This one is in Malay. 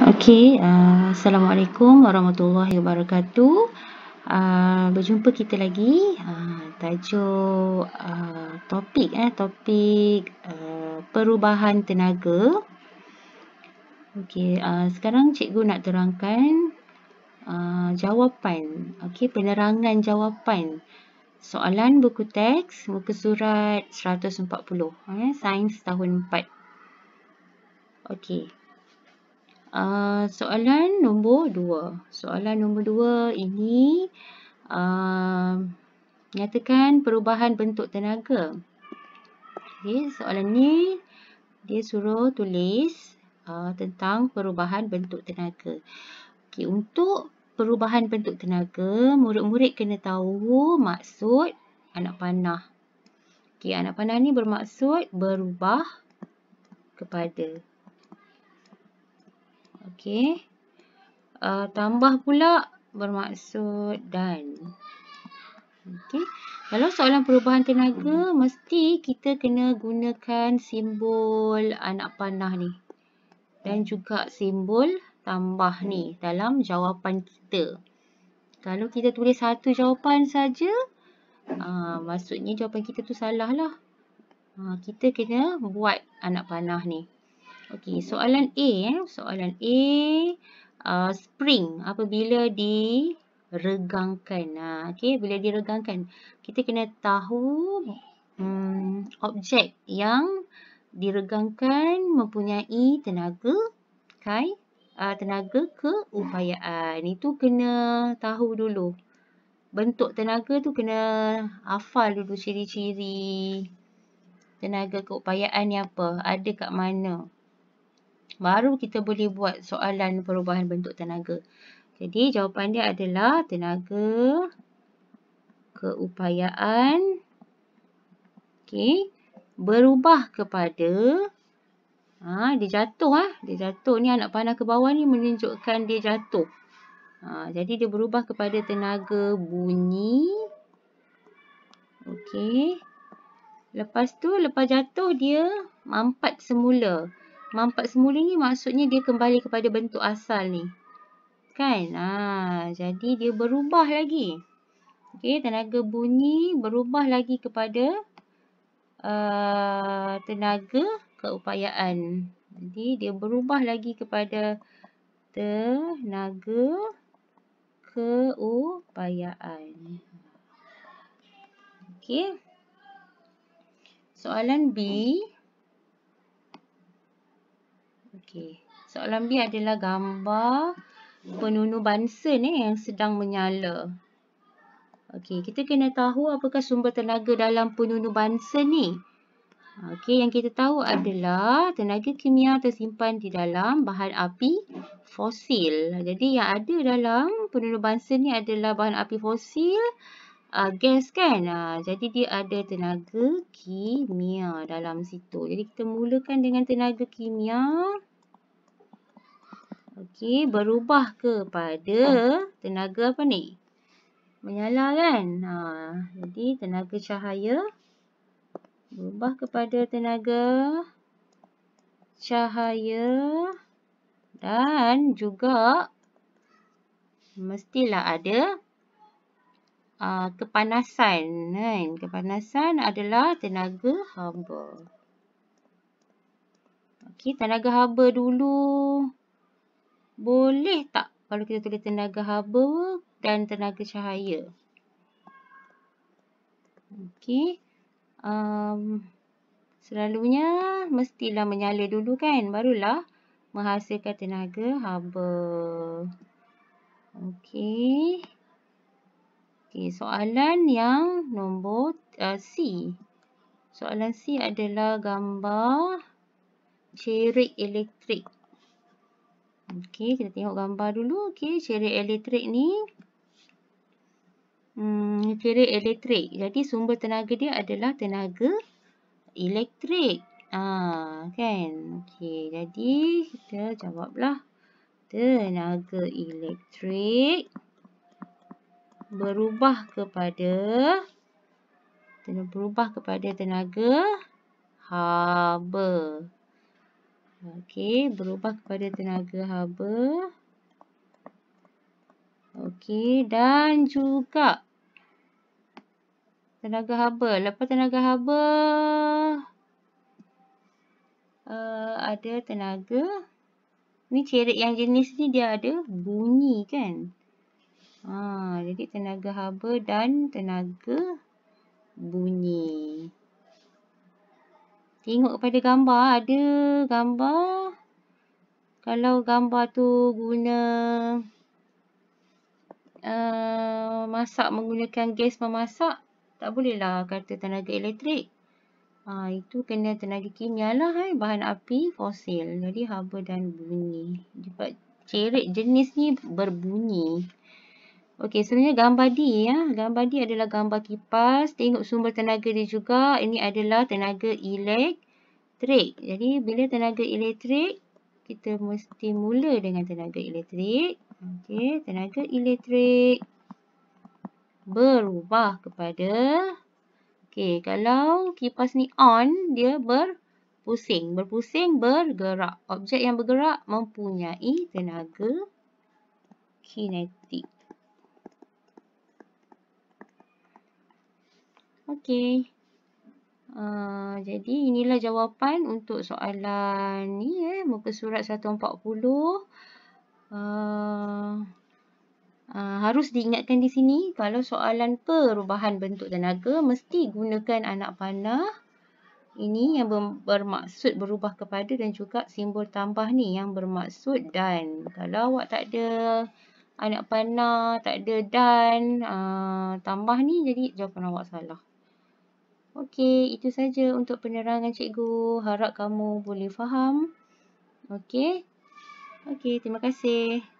Okay, uh, Assalamualaikum warahmatullahi wabarakatuh. Uh, berjumpa kita lagi. Uh, tajuk uh, topik eh topik uh, perubahan tenaga. Okay, uh, sekarang cikgu nak terangkan uh, jawapan. Okay, penerangan jawapan. Soalan buku teks buku surat 140 eh, sains tahun 4. Okey. Uh, soalan nombor dua. Soalan nombor dua ini uh, ah, nyatakan perubahan bentuk tenaga. Okay, soalan ni dia suruh tulis uh, tentang perubahan bentuk tenaga. Okay, untuk perubahan bentuk tenaga, murid-murid kena tahu maksud anak panah. Okay, anak panah ni bermaksud berubah kepada Okey. Uh, tambah pula bermaksud dan. Okey. Kalau soalan perubahan tenaga, mhm. mesti kita kena gunakan simbol anak panah ni. Dan hmm. juga simbol tambah ni hmm. dalam jawapan kita. Kalau kita tulis satu jawapan saja, uh, maksudnya jawapan kita tu salah lah. Uh, kita kena buat anak panah ni. Okey, soalan A eh, soalan A uh, spring apabila diregangkan. Ha, uh, okey, bila diregangkan, kita kena tahu um, objek yang diregangkan mempunyai tenaga kai uh, tenaga keupayaan. Itu kena tahu dulu. Bentuk tenaga tu kena hafal dulu ciri-ciri. Tenaga keupayaan ni apa? Ada kat mana? baru kita boleh buat soalan perubahan bentuk tenaga. Jadi jawapan dia adalah tenaga keupayaan okay, berubah kepada ha, dia jatuh. Ha, dia jatuh ni anak panah ke bawah ni menunjukkan dia jatuh. Ha, jadi dia berubah kepada tenaga bunyi. Okey. Lepas tu lepas jatuh dia mampat semula mampat semula ni maksudnya dia kembali kepada bentuk asal ni. Kan? Ha, jadi dia berubah lagi. Okey, tenaga bunyi berubah lagi kepada uh, tenaga keupayaan. Jadi dia berubah lagi kepada tenaga keupayaan. Okey. Soalan B. Hmm. Okey. Soalan B adalah gambar penunu bansa ni yang sedang menyala. Okey, kita kena tahu apakah sumber tenaga dalam penunu bansa ni. Okey, yang kita tahu adalah tenaga kimia tersimpan di dalam bahan api fosil. Jadi yang ada dalam penunu bansa ni adalah bahan api fosil, uh, gas kan? Uh, jadi dia ada tenaga kimia dalam situ. Jadi kita mulakan dengan tenaga kimia. Okey. Okey, berubah kepada tenaga apa ni? Menyala kan? Ha, jadi tenaga cahaya berubah kepada tenaga cahaya dan juga mestilah ada uh, kepanasan kan? Kepanasan adalah tenaga hamba. Okey, tenaga haba dulu. Boleh tak kalau kita tulis tenaga haba dan tenaga cahaya? Okey. Um, selalunya mestilah menyala dulu kan? Barulah menghasilkan tenaga haba. Okey. Okay. soalan yang nombor uh, C. Soalan C adalah gambar cerik elektrik. Okey, kita tengok gambar dulu. Okey, ceret elektrik ni. Hmm, ceret elektrik. Jadi, sumber tenaga dia adalah tenaga elektrik. Ah, kan? Okey, jadi kita jawablah. Tenaga elektrik berubah kepada berubah kepada tenaga haba. Okey, berubah kepada tenaga haba. Okey, dan juga tenaga haba. Lepas tenaga haba, uh, ada tenaga. Ni cerit yang jenis ni dia ada bunyi kan? Ha, jadi tenaga haba dan tenaga bunyi. Bunyi. Tengok kepada gambar. Ada gambar. Kalau gambar tu guna uh, masak menggunakan gas memasak. Tak bolehlah kata tenaga elektrik. Ha, itu kena tenaga kimia lah. Eh? Bahan api fosil. Jadi haba dan bunyi. Cepat cerit jenis ni berbunyi. Okey, sebenarnya gambar D ya. Gambar D adalah gambar kipas. Tengok sumber tenaga dia juga. Ini adalah tenaga elektrik. Jadi bila tenaga elektrik, kita mesti mula dengan tenaga elektrik. Okey, tenaga elektrik berubah kepada Okey, kalau kipas ni on, dia berpusing. Berpusing bergerak. Objek yang bergerak mempunyai tenaga kinetik. Okey. Uh, jadi inilah jawapan untuk soalan ni eh muka surat 140. Uh, uh, harus diingatkan di sini kalau soalan perubahan bentuk tenaga mesti gunakan anak panah ini yang bermaksud berubah kepada dan juga simbol tambah ni yang bermaksud dan. Kalau awak tak ada anak panah, tak ada dan, uh, tambah ni jadi jawapan awak salah. Okey, itu saja untuk penerangan cikgu. Harap kamu boleh faham. Okey. Okey, terima kasih.